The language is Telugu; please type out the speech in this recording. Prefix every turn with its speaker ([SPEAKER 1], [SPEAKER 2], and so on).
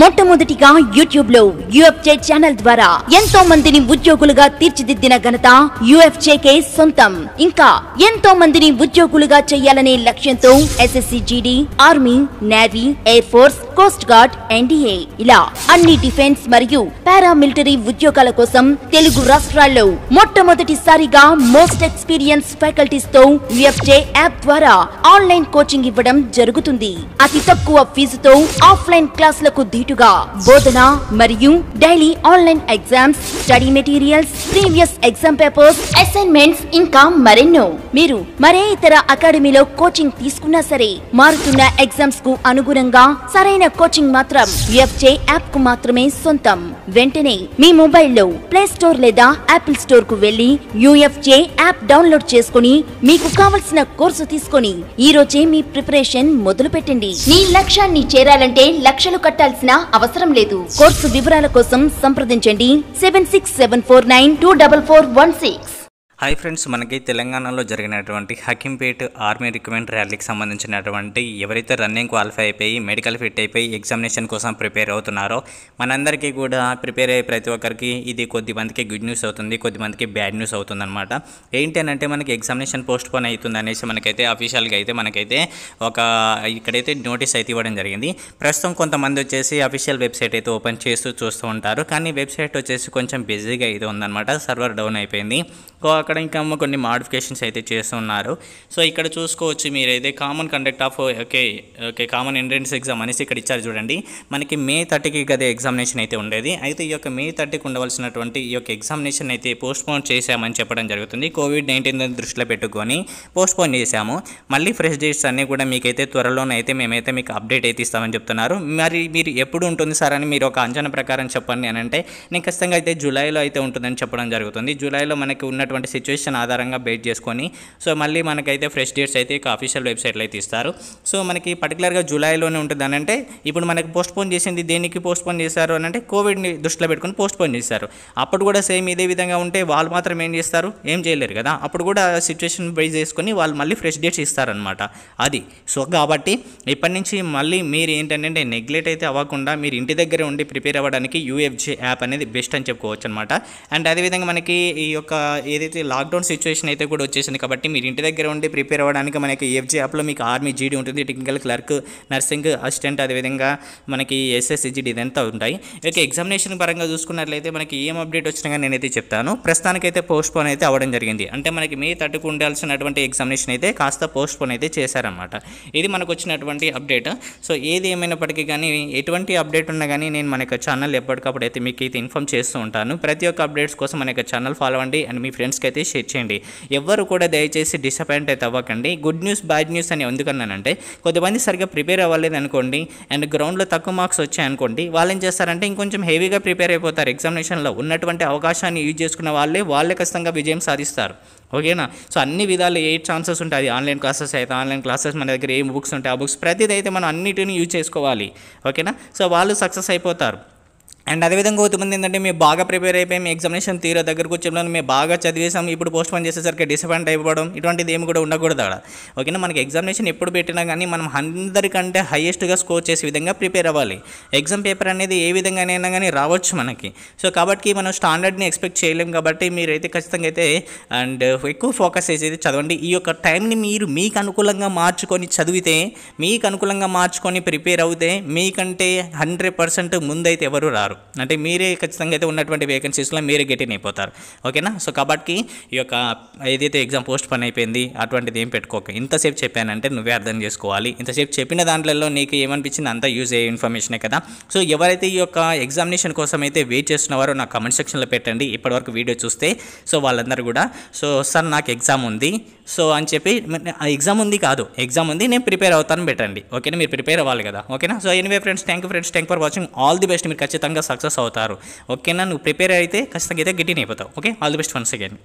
[SPEAKER 1] మొట్టమొదటిగా యూట్యూబ్ లో యుఎఫ్జే ఛానల్ ద్వారా ఎంతో మందిని ఉద్యోగులుగా తీర్చిదిద్దిన ఘనత యుఎఫ్జేకే సొంతం ఇంకా ఎంతో మందిని ఉద్యోగులుగా చేయాలనే లక్ష్యంతో SSC GD army navy air force coast guard NDA ఇలా అన్ని డిఫెన్స్ మరియు పారామిలిటరీ ఉద్యోగాల కోసం తెలుగు రాష్ట్రాల్లో మొట్టమొదటిసారిగా మోస్ట్ ఎక్స్పీరియన్స్ ఫ్యాకల్టీస్ తో యుఎఫ్జే యాప్ ద్వారా ఆన్లైన్ కోచింగ్ ఇవ్వడం జరుగుతుంది అతి తక్కువ ఫీజుతో ఆఫ్లైన్ క్లాసులకు ధీటుగా బోధన మరియు daily online exams study materials previous exam papers assignments ఇంకా మరెన్నో మీరు మరే ఇతర అకాడమీలో కోచింగ్ తీసుకున్నా సరే మారుతున్న ఎగ్జామ్స్ కు అనుగుణంగా సరైన కోచింగ్ మాత్రం ఎఫ్జే యాప్ కు మాత్రమే సొంతం వెంటనే మీ మొబైల్లో ప్లే స్టోర్ లేదా యాపిల్ స్టోర్ కు వెళ్లి యూఎఫ్జే యాప్ డౌన్లోడ్ చేసుకుని మీకు కావలసిన కోర్సు తీసుకుని ఈ రోజే మీ ప్రిపరేషన్ మొదలు పెట్టండి మీ లక్ష్యాన్ని చేరాలంటే లక్షలు కట్టాల్సిన అవసరం లేదు కోర్సు వివరాల కోసం సంప్రదించండి seven six seven four nine two double four one six
[SPEAKER 2] hi friends మనకి తెలంగాణలో జరిగినటువంటి హకీంపేట్ ఆర్మీ రిక్రూట్మెంట్ ర్యాలీకి సంబంధించినటువంటి ఎవరైతే రన్నింగ్ క్వాలిఫై అయిపోయి మెడికల్ ఫిట్ అయిపోయి ఎగ్జామినేషన్ కోసం ప్రిపేర్ అవుతున్నారో మనందరికీ కూడా ప్రిపేర్ అయ్యే ప్రతి ఒక్కరికి ఇది కొద్దిమందికి గుడ్ న్యూస్ అవుతుంది కొద్దిమందికి బ్యాడ్ న్యూస్ అవుతుంది అనమాట ఏంటి అంటే మనకి ఎగ్జామినేషన్ పోస్ట్ పోన్ అవుతుంది అనేసి మనకైతే అఫీషియల్గా అయితే మనకైతే ఒక ఇక్కడైతే నోటీస్ అయితే ఇవ్వడం జరిగింది ప్రస్తుతం కొంతమంది వచ్చేసి అఫీషియల్ వెబ్సైట్ అయితే ఓపెన్ చేస్తూ చూస్తూ ఉంటారు కానీ వెబ్సైట్ వచ్చేసి కొంచెం బిజీగా అయితే ఉందన్నమాట సర్వర్ డౌన్ అయిపోయింది అక్కడ ఇంకా కొన్ని మాడిఫికేషన్స్ అయితే చేస్తున్నారు సో ఇక్కడ చూసుకోవచ్చు మీరు అయితే common conduct of okay okay common entrance exam అనేసి ఇక్కడ ఇచ్చారు చూడండి మనకి మే థర్టీకి గదే ఎగ్జామినేషన్ అయితే ఉండేది అయితే ఈ యొక్క మే థర్టీకి ఉండవలసినటువంటి ఈ యొక్క ఎగ్జామినేషన్ అయితే పోస్ట్పోన్ చేశామని చెప్పడం జరుగుతుంది కోవిడ్ నైన్టీన్ దృష్టిలో పెట్టుకొని పోస్ట్పోన్ చేశాము మళ్ళీ ఫ్రెష్ డేట్స్ అన్నీ కూడా మీకైతే త్వరలోనైతే మేమైతే మీకు అప్డేట్ అయితే ఇస్తామని చెప్తున్నారు మరి మీరు ఎప్పుడు ఉంటుంది సార్ అని మీరు ఒక అంచనా ప్రకారం చెప్పండి అని అంటే నేను ఖచ్చితంగా అయితే జూలైలో అయితే ఉంటుందని చెప్పడం జరుగుతుంది జూలైలో మనకి ఉన్నటువంటి సిచ్యువేషన్ ఆధారంగా బేట్ చేసుకొని సో మళ్ళీ మనకైతే ఫ్రెష్ డేట్స్ అయితే అఫీషియల్ వెబ్సైట్లో అయితే ఇస్తారు సో మనకి పర్టికులర్గా జూలైలోనే ఉంటుంది అని అంటే ఇప్పుడు మనకి పోస్ట్పోన్ చేసింది దేనికి పోస్ట్పోన్ చేశారు అని అంటే కోవిడ్ని దృష్టిలో పెట్టుకుని పోస్ట్పోన్ చేశారు అప్పుడు కూడా సేమ్ ఇదే విధంగా ఉంటే వాళ్ళు మాత్రం ఏం చేస్తారు ఏం చేయలేరు కదా అప్పుడు కూడా సిచ్యువేషన్ బేస్ చేసుకొని వాళ్ళు మళ్ళీ ఫ్రెష్ డేట్స్ ఇస్తారనమాట అది సో కాబట్టి ఇప్పటి నుంచి మళ్ళీ మీరు ఏంటంటే నెగ్లెక్ట్ అయితే అవ్వకుండా మీరు ఇంటి దగ్గరే ఉండి ప్రిపేర్ అవ్వడానికి యూఎఫ్జే యాప్ అనేది బెస్ట్ అని చెప్పుకోవచ్చు అనమాట అండ్ అదేవిధంగా మనకి ఈ యొక్క ఏదైతే లాక్డౌన్ సిచ్యువేషన్ అయితే కూడా వచ్చేసింది కాబట్టి మీరు ఇంటి దగ్గర ఉండి ప్రిపేర్ అవ్వడానికి మనకి ఎఫ్జీ యాప్లో మీకు ఆర్మీ జీడీ ఉంటుంది టెక్నికల్ క్లర్క్ నర్సింగ్ అసిస్టెంట్ అదేవిధంగా మనకి ఎస్ఎస్సిజిడి ఇదంతా ఉంటాయి ఇక ఎగ్జామినేషన్ పరంగా చూసుకున్నట్లయితే మనకి ఏం అప్డేట్ వచ్చినా కానీ నేనైతే చెప్తాను ప్రస్తుతానికైతే పోస్ట్ పోన్ అయితే అవ్వడం జరిగింది అంటే మనకి మీ తట్టుకు ఉండాల్సినటువంటి ఎగ్జామినేషన్ అయితే కాస్త పోస్ట్ పోన్ అయితే చేశారనమాట ఇది మనకు వచ్చినటువంటి అప్డేట్ సో ఏది ఏమైనప్పటికీ కానీ ఎటువంటి అప్డేట్ ఉన్నా కానీ నేను మన యొక్క ఛానల్ ఎప్పటికప్పుడు అయితే మీకు అయితే ఇన్ఫామ్ చేస్తూ ఉంటాను ప్రతి ఒక్క అప్డేట్స్ కోసం మన యొక్క ఛానల్ ఫాలో అవ్వండి అండ్ మీ ఫ్రెండ్స్కి అయితే అయితే షేర్ చేయండి ఎవ్వరు కూడా దయచేసి డిసప్పాయింట్ అయితే అవ్వకండి గుడ్ న్యూస్ బ్యాడ్ న్యూస్ అని ఎందుకన్నానంటే కొంతమంది సరిగ్గా ప్రిపేర్ అవ్వలేదు అనుకోండి అండ్ గ్రౌండ్లో తక్కువ మార్క్స్ వచ్చాయనుకోండి వాళ్ళు ఏం చేస్తారంటే ఇంకొంచెం హెవీగా ప్రిపేర్ అయిపోతారు ఎగ్జామినేషన్లో ఉన్నటువంటి అవకాశాన్ని యూజ్ చేసుకున్న వాళ్ళే వాళ్ళే ఖచ్చితంగా విజయం సాధిస్తారు ఓకేనా సో అన్ని విధాలు ఏ ఛాన్సెస్ ఉంటాయి ఆన్లైన్ క్లాసెస్ అయితే ఆన్లైన్ క్లాసెస్ మన దగ్గర ఏ బుక్స్ ఉంటాయి ఆ బుక్స్ ప్రతిదైతే మనం అన్నిటిని యూజ్ చేసుకోవాలి ఓకేనా సో వాళ్ళు సక్సెస్ అయిపోతారు అండ్ అదేవిధంగా కొంతమంది ఏంటంటే మేము బాగా ప్రిపేర్ అయిపోయాం ఎగ్జామినేషన్ తీరా దగ్గరకు వచ్చేప్పుడు మేము బాగా చదివేసాం ఇప్పుడు పోస్ట్ పోన్ చేసేసరికి డిసప్పాయింట్ అయిపోవడం ఇటువంటిది ఏమి కూడా ఉండకూడదు అక్కడ ఓకేనా మనకి ఎగ్జామినేషన్ ఎప్పుడు పెట్టినా కానీ మనం అందరికంటే హైయెస్ట్గా స్కోర్ చేసే విధంగా ప్రిపేర్ అవ్వాలి ఎగ్జామ్ పేపర్ అనేది ఏ విధంగానైనా కానీ రావచ్చు మనకి సో కాబట్టి మనం స్టాండర్డ్ని ఎక్స్పెక్ట్ చేయలేం కాబట్టి మీరైతే ఖచ్చితంగా అయితే అండ్ ఎక్కువ ఫోకస్ చేసేది చదవండి ఈ యొక్క టైంని మీరు మీకు అనుకూలంగా మార్చుకొని చదివితే మీకు అనుకూలంగా మార్చుకొని ప్రిపేర్ అవుతే మీకంటే హండ్రెడ్ పర్సెంట్ ముందైతే ఎవరు రారు అంటే మీరే ఖచ్చితంగా అయితే ఉన్నటువంటి వేకెన్సీస్లో మీరే గెటిన్ అయిపోతారు ఓకేనా సో కాబట్టి ఈ యొక్క ఏదైతే ఎగ్జామ్ పోస్ట్ పని అయిపోయింది అటువంటిది ఏం పెట్టుకోక ఇంతసేపు చెప్పానంటే నువ్వే అర్థం చేసుకోవాలి ఇంతసేపు చెప్పిన దాంట్లో నీకు ఏమనిపించింది అంతా యూజ్ అయ్యే ఇన్ఫర్మేషనే కదా సో ఎవరైతే ఈ యొక్క ఎగ్జామినేషన్ కోసం అయితే వెయిట్ చేస్తున్నవారో నా కమెంట్ సెక్షన్లో పెట్టండి ఇప్పటివరకు వీడియో చూస్తే సో వాళ్ళందరూ కూడా సో సార్ నాకు ఎగ్జామ్ ఉంది సో అని చెప్పి ఎగ్జామ్ ఉంది కాదు ఎగ్జామ్ ఉంది నేను ప్రిపేర్ అవుతాను పెట్టండి ఓకేనా మీరు ప్రిపేర్ అవ్వాలి కదా ఓకేనా so anyway friends thank you friends thank for watching all the best మీరు ఖచ్చితంగా సక్సెస్ అవుతారు ఓకేనా నువ్వు ప్రిపేర్ అయితే ఖచ్చితంగా అయితే గిట్టిన అయిపోతావు okay all the best once again